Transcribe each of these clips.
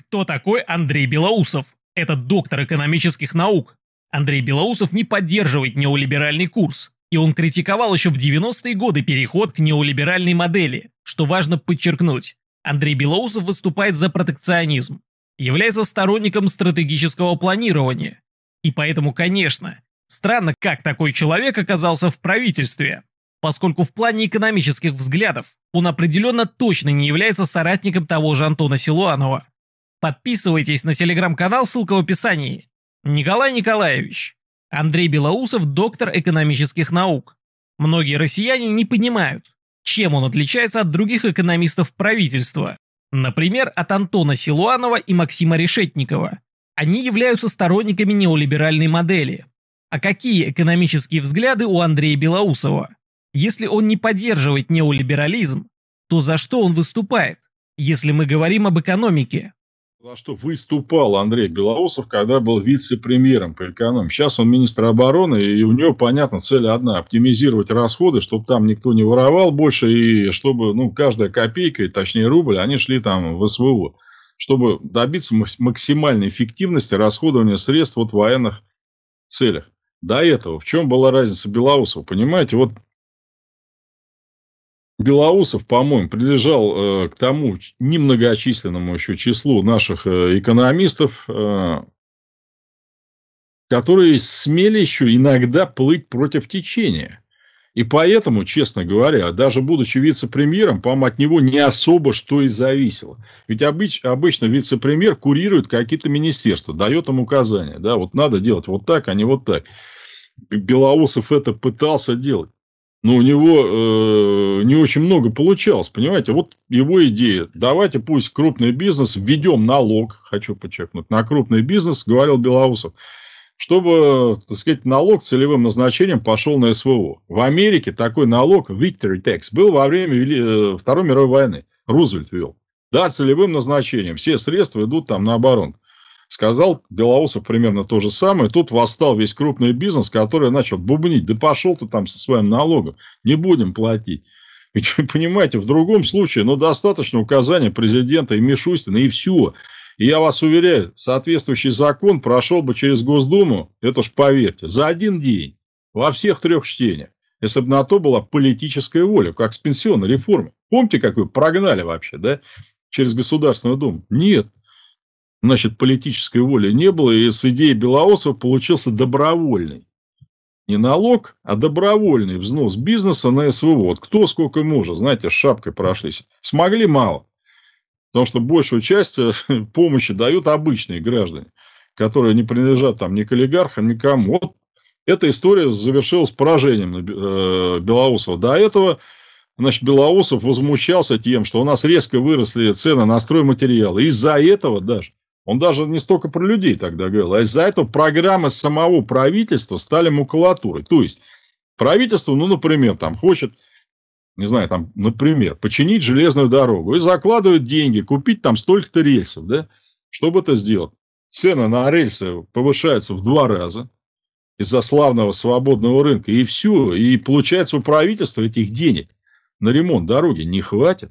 Кто такой Андрей Белоусов? Это доктор экономических наук. Андрей Белоусов не поддерживает неолиберальный курс, и он критиковал еще в 90-е годы переход к неолиберальной модели, что важно подчеркнуть. Андрей Белоусов выступает за протекционизм, является сторонником стратегического планирования. И поэтому, конечно, странно, как такой человек оказался в правительстве, поскольку в плане экономических взглядов он определенно точно не является соратником того же Антона Силуанова. Подписывайтесь на телеграм-канал, ссылка в описании. Николай Николаевич. Андрей Белоусов, доктор экономических наук. Многие россияне не понимают, чем он отличается от других экономистов правительства. Например, от Антона Силуанова и Максима Решетникова. Они являются сторонниками неолиберальной модели. А какие экономические взгляды у Андрея Белоусова? Если он не поддерживает неолиберализм, то за что он выступает, если мы говорим об экономике? за что выступал Андрей Белоусов, когда был вице-премьером по экономике. Сейчас он министр обороны, и у него, понятно, цель одна – оптимизировать расходы, чтобы там никто не воровал больше, и чтобы ну, каждая копейка, и точнее рубль, они шли там в СВО, чтобы добиться максимальной эффективности расходования средств вот в военных целях. До этого в чем была разница Белоусова? Понимаете, вот Белоусов, по-моему, принадлежал э, к тому немногочисленному еще числу наших э, экономистов, э, которые смели еще иногда плыть против течения. И поэтому, честно говоря, даже будучи вице-премьером, по-моему, от него не особо что и зависело. Ведь обыч, обычно вице-премьер курирует какие-то министерства, дает им указания. Да, вот надо делать вот так, а не вот так. Белоусов это пытался делать но ну, у него э, не очень много получалось, понимаете? Вот его идея. Давайте пусть крупный бизнес, введем налог, хочу подчеркнуть, на крупный бизнес, говорил Белоусов, чтобы, так сказать, налог целевым назначением пошел на СВО. В Америке такой налог, Victory Tax, был во время э, Второй мировой войны. Рузвельт вел. Да, целевым назначением. Все средства идут там на оборону сказал Белоусов примерно то же самое. Тут восстал весь крупный бизнес, который начал бубнить. Да пошел ты там со своим налогом, не будем платить. И, понимаете, в другом случае, ну, достаточно указания президента и Мишустина, и все. И я вас уверяю, соответствующий закон прошел бы через Госдуму, это ж поверьте, за один день, во всех трех чтениях. Если бы на то была политическая воля, как с пенсионной реформой. Помните, как вы прогнали вообще, да, через Государственную Думу? Нет, значит, политической воли не было, и с идеей Белоусова получился добровольный. Не налог, а добровольный взнос бизнеса на СВО. Вот кто сколько может, знаете, с шапкой прошлись. Смогли мало. Потому что большую часть э, помощи дают обычные граждане, которые не принадлежат там ни к олигархам, ни кому. Вот эта история завершилась поражением э, Белоусова. До этого значит, Белоусов возмущался тем, что у нас резко выросли цены на стройматериалы. Из-за этого даже он даже не столько про людей тогда говорил, а из-за этого программы самого правительства стали макулатурой. То есть правительство, ну, например, там хочет, не знаю, там, например, починить железную дорогу и закладывает деньги, купить там столько-то рельсов, да, чтобы это сделать. Цены на рельсы повышаются в два раза из-за славного свободного рынка, и все. И получается, у правительства этих денег на ремонт дороги не хватит.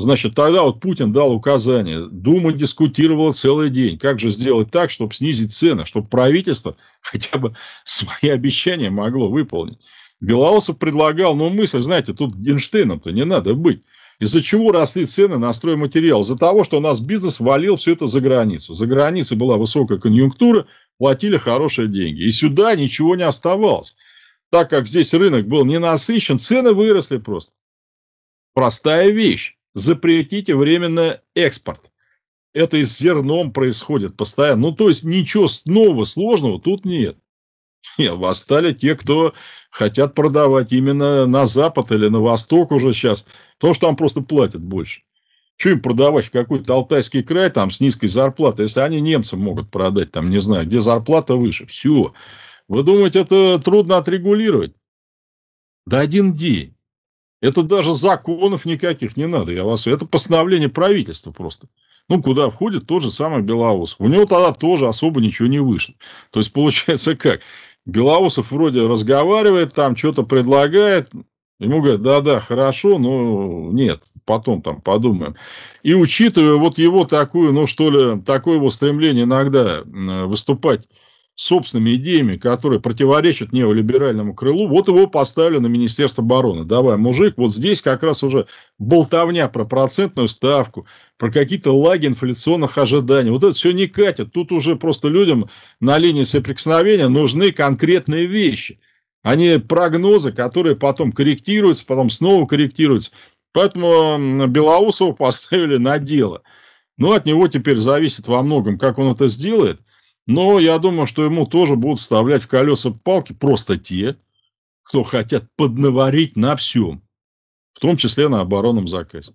Значит, тогда вот Путин дал указание. Дума дискутировала целый день. Как же сделать так, чтобы снизить цены, чтобы правительство хотя бы свои обещания могло выполнить. Белоусов предлагал, но ну, мысль, знаете, тут Генштейном-то не надо быть. Из-за чего росли цены на стройматериал? Из-за того, что у нас бизнес валил все это за границу. За границей была высокая конъюнктура, платили хорошие деньги. И сюда ничего не оставалось. Так как здесь рынок был не насыщен, цены выросли просто. Простая вещь запретите временно экспорт. Это и с зерном происходит постоянно. Ну, то есть, ничего снова сложного тут нет. Нет, восстали те, кто хотят продавать именно на Запад или на Восток уже сейчас. Потому что там просто платят больше. Что им продавать в какой-то Алтайский край там с низкой зарплатой, если они немцам могут продать, там, не знаю, где зарплата выше. Все. Вы думаете, это трудно отрегулировать? Да один день. Это даже законов никаких не надо, я вас... Это постановление правительства просто. Ну, куда входит тот же самый Белоусов. У него тогда тоже особо ничего не вышло. То есть, получается как? Белоусов вроде разговаривает, там что-то предлагает. Ему говорят, да-да, хорошо, но нет, потом там подумаем. И учитывая вот его такую, ну что ли, такое его стремление иногда выступать собственными идеями, которые противоречат неолиберальному крылу, вот его поставили на Министерство обороны. Давай, мужик, вот здесь как раз уже болтовня про процентную ставку, про какие-то лаги инфляционных ожиданий. Вот это все не катит. Тут уже просто людям на линии соприкосновения нужны конкретные вещи, а не прогнозы, которые потом корректируются, потом снова корректируются. Поэтому Белоусова поставили на дело. Но от него теперь зависит во многом, как он это сделает. Но я думаю, что ему тоже будут вставлять в колеса палки просто те, кто хотят поднаварить на всем, в том числе на оборонном заказе.